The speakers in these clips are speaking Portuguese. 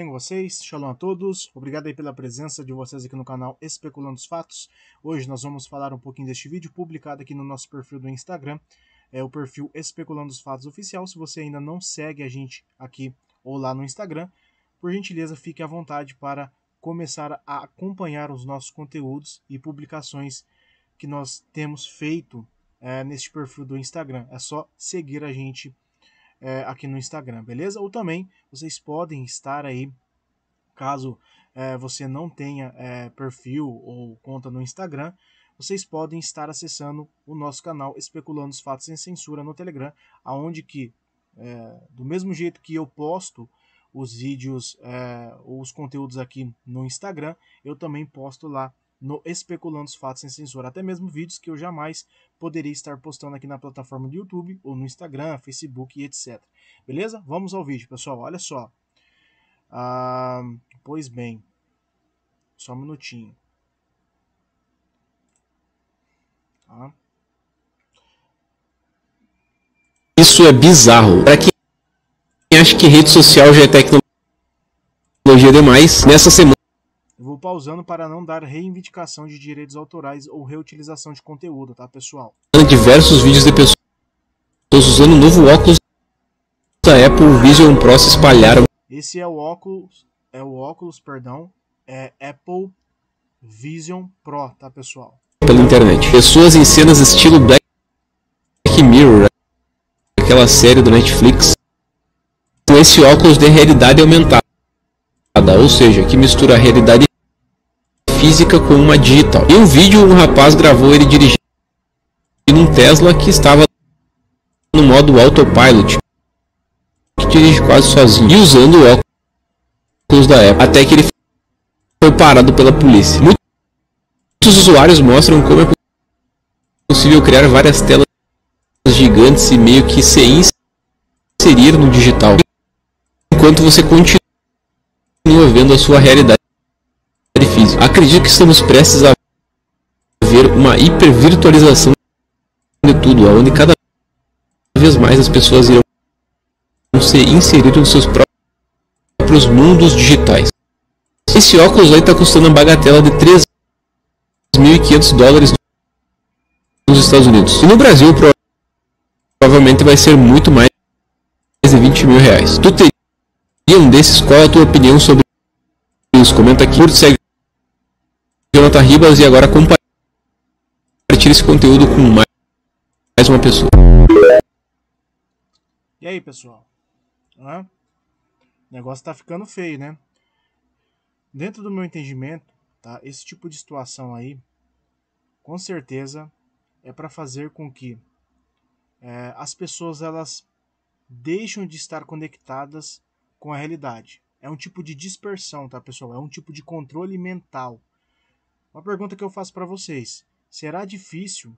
bem com vocês? Shalom a todos. Obrigado aí pela presença de vocês aqui no canal Especulando os Fatos. Hoje nós vamos falar um pouquinho deste vídeo publicado aqui no nosso perfil do Instagram. É o perfil Especulando os Fatos Oficial. Se você ainda não segue a gente aqui ou lá no Instagram, por gentileza, fique à vontade para começar a acompanhar os nossos conteúdos e publicações que nós temos feito é, neste perfil do Instagram. É só seguir a gente é, aqui no Instagram, beleza? Ou também vocês podem estar aí, caso é, você não tenha é, perfil ou conta no Instagram, vocês podem estar acessando o nosso canal Especulando os Fatos Sem Censura no Telegram, aonde que, é, do mesmo jeito que eu posto os vídeos ou é, os conteúdos aqui no Instagram, eu também posto lá no Especulando os Fatos Sem Censura, até mesmo vídeos que eu jamais poderia estar postando aqui na plataforma do YouTube ou no Instagram, Facebook e etc. Beleza? Vamos ao vídeo, pessoal. Olha só. Ah, pois bem, só um minutinho. Tá? Isso é bizarro. Para quem acha que rede social já é tecnologia demais, nessa semana eu vou pausando para não dar reivindicação de direitos autorais ou reutilização de conteúdo, tá, pessoal? Diversos vídeos de pessoas usando o novo óculos da Apple Vision Pro se espalharam. Esse é o óculos, é o óculos, perdão, é Apple Vision Pro, tá, pessoal? Pela internet. Pessoas em cenas estilo Black Mirror, né? aquela série do Netflix, com esse óculos de realidade aumentada, ou seja, que mistura a realidade física com uma digital. Em um vídeo, um rapaz gravou ele dirigindo um Tesla que estava no modo autopilot, que dirige quase sozinho, e usando óculos da Apple, até que ele foi parado pela polícia. Muitos usuários mostram como é possível criar várias telas gigantes e meio que se inserir no digital, enquanto você continua vendo a sua realidade físico. Acredito que estamos prestes a ver uma hipervirtualização de tudo, onde cada vez mais as pessoas irão ser inseridas nos seus próprios mundos digitais. Esse óculos aí está custando uma bagatela de 3.500 dólares nos Estados Unidos. E no Brasil, provavelmente vai ser muito mais de 20 mil reais. Tu teria um desses? Qual é a tua opinião sobre isso? Comenta aqui. Curte, segue Jonathan Ribas e agora compartilhe esse conteúdo com mais uma pessoa. E aí, pessoal? Hã? O negócio tá ficando feio, né? Dentro do meu entendimento, tá? Esse tipo de situação aí, com certeza, é para fazer com que é, as pessoas elas deixam de estar conectadas com a realidade. É um tipo de dispersão, tá, pessoal? É um tipo de controle mental uma pergunta que eu faço para vocês: será difícil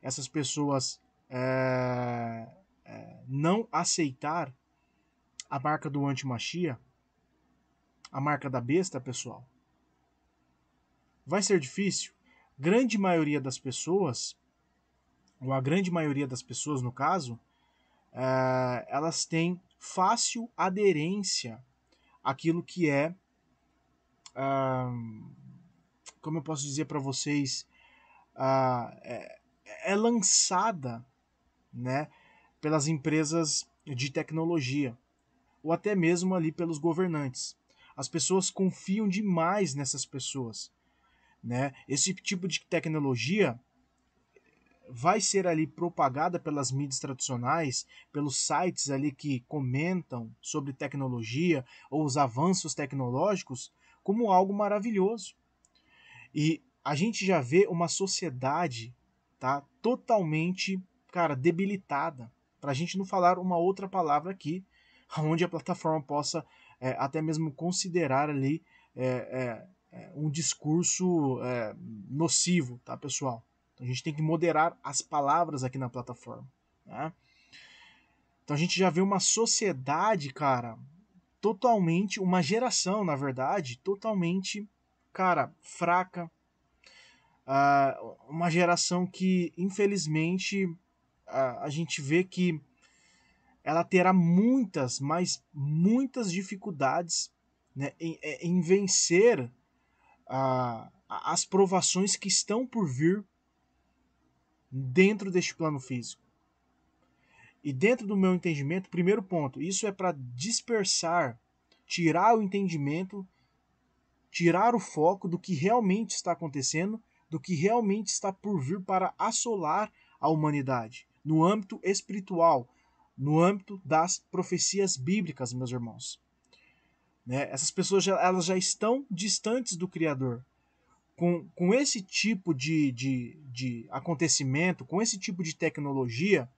essas pessoas é, é, não aceitar a marca do anti-machia, A marca da besta, pessoal? Vai ser difícil? Grande maioria das pessoas, ou a grande maioria das pessoas no caso, é, elas têm fácil aderência àquilo que é. Um, como eu posso dizer para vocês, uh, é, é lançada né, pelas empresas de tecnologia ou até mesmo ali pelos governantes. As pessoas confiam demais nessas pessoas. Né? Esse tipo de tecnologia vai ser ali propagada pelas mídias tradicionais, pelos sites ali que comentam sobre tecnologia ou os avanços tecnológicos como algo maravilhoso. E a gente já vê uma sociedade tá totalmente, cara, debilitada. Para a gente não falar uma outra palavra aqui, onde a plataforma possa é, até mesmo considerar ali é, é, é um discurso é, nocivo, tá, pessoal? Então a gente tem que moderar as palavras aqui na plataforma. Né? Então a gente já vê uma sociedade, cara, totalmente, uma geração, na verdade, totalmente cara, fraca. Uh, uma geração que, infelizmente, uh, a gente vê que ela terá muitas, mas muitas dificuldades né, em, é, em vencer uh, as provações que estão por vir dentro deste plano físico. E dentro do meu entendimento, primeiro ponto, isso é para dispersar, tirar o entendimento tirar o foco do que realmente está acontecendo, do que realmente está por vir para assolar a humanidade, no âmbito espiritual, no âmbito das profecias bíblicas, meus irmãos. Né? Essas pessoas já, elas já estão distantes do Criador. Com, com esse tipo de, de, de acontecimento, com esse tipo de tecnologia,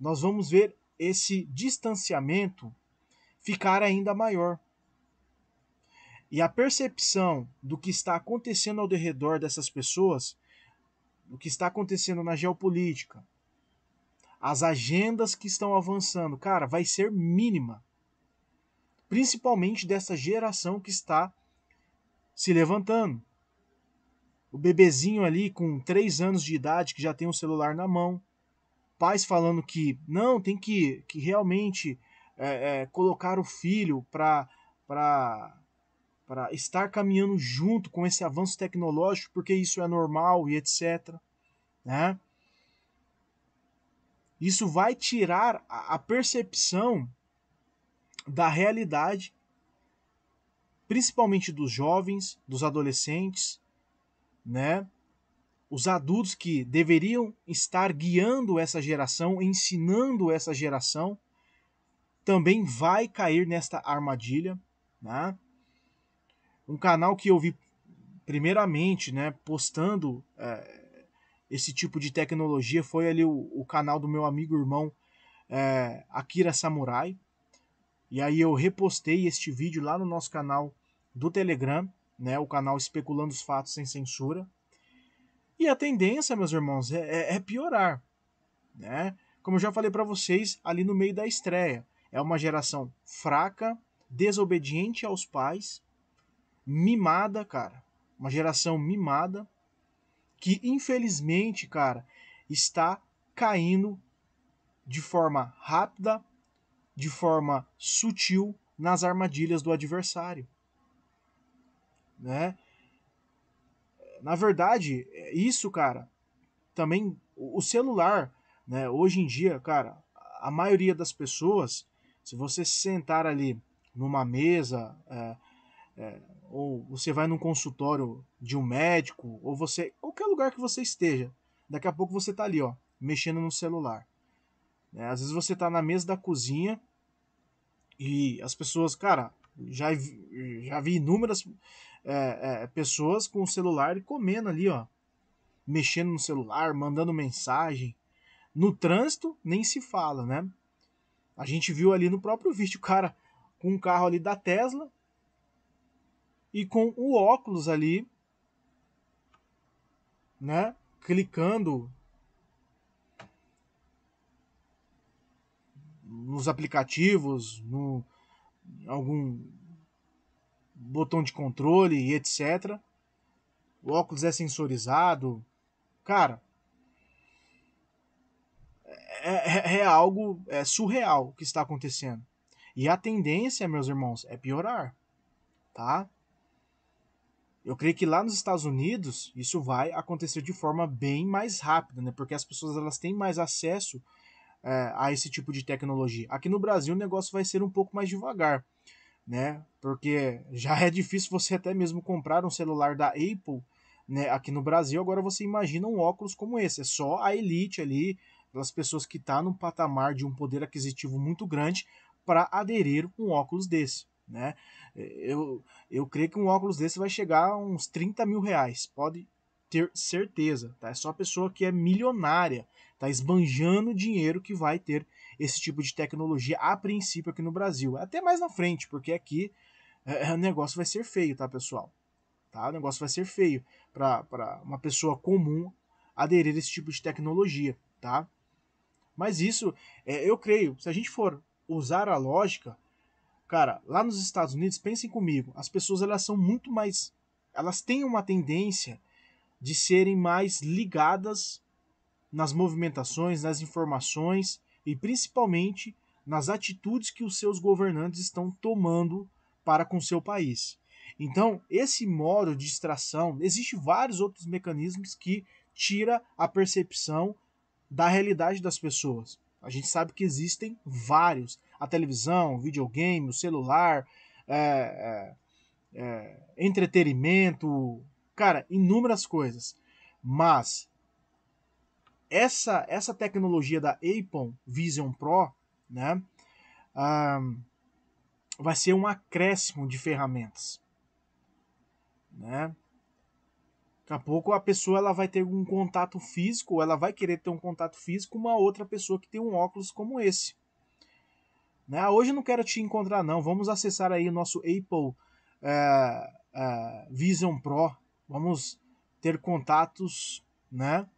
nós vamos ver esse distanciamento ficar ainda maior. E a percepção do que está acontecendo ao redor dessas pessoas, do que está acontecendo na geopolítica, as agendas que estão avançando, cara, vai ser mínima. Principalmente dessa geração que está se levantando. O bebezinho ali com 3 anos de idade que já tem um celular na mão. Pais falando que não, tem que, que realmente é, é, colocar o filho para para estar caminhando junto com esse avanço tecnológico, porque isso é normal e etc. Né? Isso vai tirar a, a percepção da realidade, principalmente dos jovens, dos adolescentes, né? Os adultos que deveriam estar guiando essa geração, ensinando essa geração, também vai cair nesta armadilha, né? um canal que eu vi primeiramente, né, postando é, esse tipo de tecnologia foi ali o, o canal do meu amigo irmão é, Akira Samurai. E aí eu repostei este vídeo lá no nosso canal do Telegram, né, o canal Especulando os Fatos Sem Censura. E a tendência, meus irmãos, é, é, é piorar, né? Como eu já falei para vocês ali no meio da estreia, é uma geração fraca, desobediente aos pais, mimada, cara. Uma geração mimada que, infelizmente, cara, está caindo de forma rápida, de forma sutil nas armadilhas do adversário. Né? Na verdade, é isso, cara, também o celular, né, hoje em dia, cara, a maioria das pessoas, se você sentar ali numa mesa, é, é, ou você vai num consultório de um médico, ou você. qualquer lugar que você esteja. Daqui a pouco você tá ali, ó, mexendo no celular. É, às vezes você tá na mesa da cozinha e as pessoas, cara, já, já vi inúmeras é, é, pessoas com o celular comendo ali, ó. Mexendo no celular, mandando mensagem. No trânsito, nem se fala, né? A gente viu ali no próprio vídeo, cara, com um carro ali da Tesla, e com o óculos ali, né? Clicando nos aplicativos, no algum botão de controle e etc. O óculos é sensorizado. Cara, é, é, é, é algo é surreal que está acontecendo. E a tendência, meus irmãos, é piorar, tá? Eu creio que lá nos Estados Unidos isso vai acontecer de forma bem mais rápida, né? Porque as pessoas elas têm mais acesso é, a esse tipo de tecnologia. Aqui no Brasil o negócio vai ser um pouco mais devagar, né? Porque já é difícil você até mesmo comprar um celular da Apple, né? Aqui no Brasil agora você imagina um óculos como esse, é só a elite ali, as pessoas que tá num patamar de um poder aquisitivo muito grande para aderir um óculos desse né? É, eu, eu creio que um óculos desse vai chegar a uns 30 mil reais, pode ter certeza, tá? É só a pessoa que é milionária, tá esbanjando dinheiro que vai ter esse tipo de tecnologia a princípio aqui no Brasil. Até mais na frente, porque aqui é, é o negócio vai ser feio, tá, pessoal? Tá? O negócio vai ser feio para uma pessoa comum aderir a esse tipo de tecnologia, tá? Mas isso, é, eu creio, se a gente for usar a lógica, Cara, lá nos Estados Unidos, pensem comigo, as pessoas elas são muito mais. Elas têm uma tendência de serem mais ligadas nas movimentações, nas informações e principalmente nas atitudes que os seus governantes estão tomando para com seu país. Então, esse modo de distração, existe vários outros mecanismos que tira a percepção da realidade das pessoas. A gente sabe que existem vários. A televisão, o videogame, o celular, é, é, é, entretenimento, cara, inúmeras coisas. Mas essa essa tecnologia da Apple Vision Pro, né, um, vai ser um acréscimo de ferramentas, né? Daqui a pouco a pessoa ela vai ter um contato físico, ela vai querer ter um contato físico com uma outra pessoa que tem um óculos como esse. Né? Ah, hoje eu não quero te encontrar não, vamos acessar aí o nosso Apple é, é, Vision Pro, vamos ter contatos, né?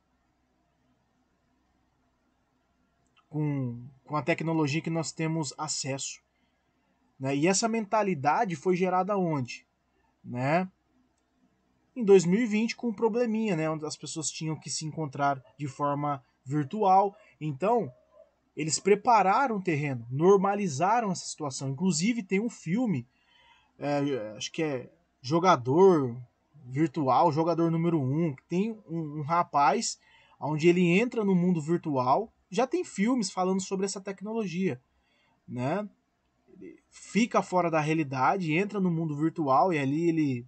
Com, com a tecnologia que nós temos acesso. Né? E essa mentalidade foi gerada onde? Né? em 2020 com um probleminha, né? Onde as pessoas tinham que se encontrar de forma virtual. Então, eles prepararam o terreno, normalizaram essa situação. Inclusive, tem um filme, é, acho que é Jogador Virtual, Jogador Número 1, um, que tem um, um rapaz onde ele entra no mundo virtual. Já tem filmes falando sobre essa tecnologia, né? Ele fica fora da realidade, entra no mundo virtual e ali ele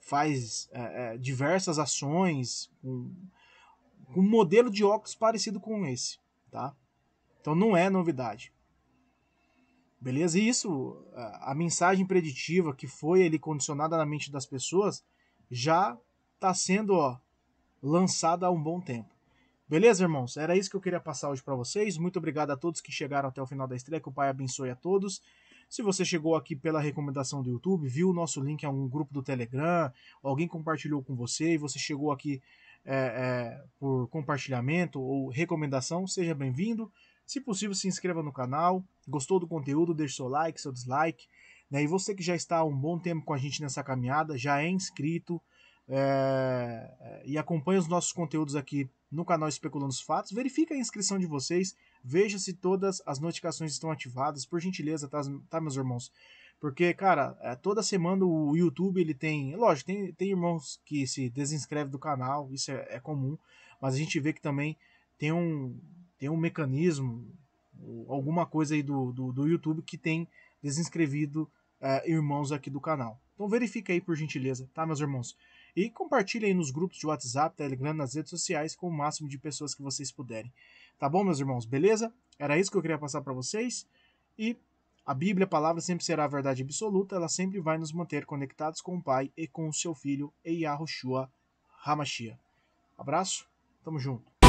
faz é, é, diversas ações com um, um modelo de óculos parecido com esse, tá? Então não é novidade. Beleza? E isso, é, a mensagem preditiva que foi ele condicionada na mente das pessoas, já está sendo ó, lançada há um bom tempo. Beleza, irmãos? Era isso que eu queria passar hoje para vocês. Muito obrigado a todos que chegaram até o final da estreia. Que o Pai abençoe a todos. Se você chegou aqui pela recomendação do YouTube, viu o nosso link em algum grupo do Telegram, alguém compartilhou com você e você chegou aqui é, é, por compartilhamento ou recomendação, seja bem-vindo. Se possível, se inscreva no canal. Gostou do conteúdo? Deixe seu like, seu dislike. Né? E você que já está há um bom tempo com a gente nessa caminhada, já é inscrito é, é e acompanha os nossos conteúdos aqui no canal Especulando os Fatos. Verifique a inscrição de vocês Veja se todas as notificações estão ativadas, por gentileza, tá, tá meus irmãos? Porque, cara, é, toda semana o YouTube ele tem. Lógico, tem, tem irmãos que se desinscrevem do canal, isso é, é comum, mas a gente vê que também tem um, tem um mecanismo, alguma coisa aí do, do, do YouTube que tem desinscrevido é, irmãos aqui do canal. Então verifica aí por gentileza, tá, meus irmãos? E compartilhe aí nos grupos de WhatsApp, Telegram, nas redes sociais com o máximo de pessoas que vocês puderem. Tá bom, meus irmãos? Beleza? Era isso que eu queria passar para vocês. E a Bíblia, a palavra, sempre será a verdade absoluta, ela sempre vai nos manter conectados com o Pai e com o seu Filho, em Yahushua Hamashia. Abraço, tamo junto.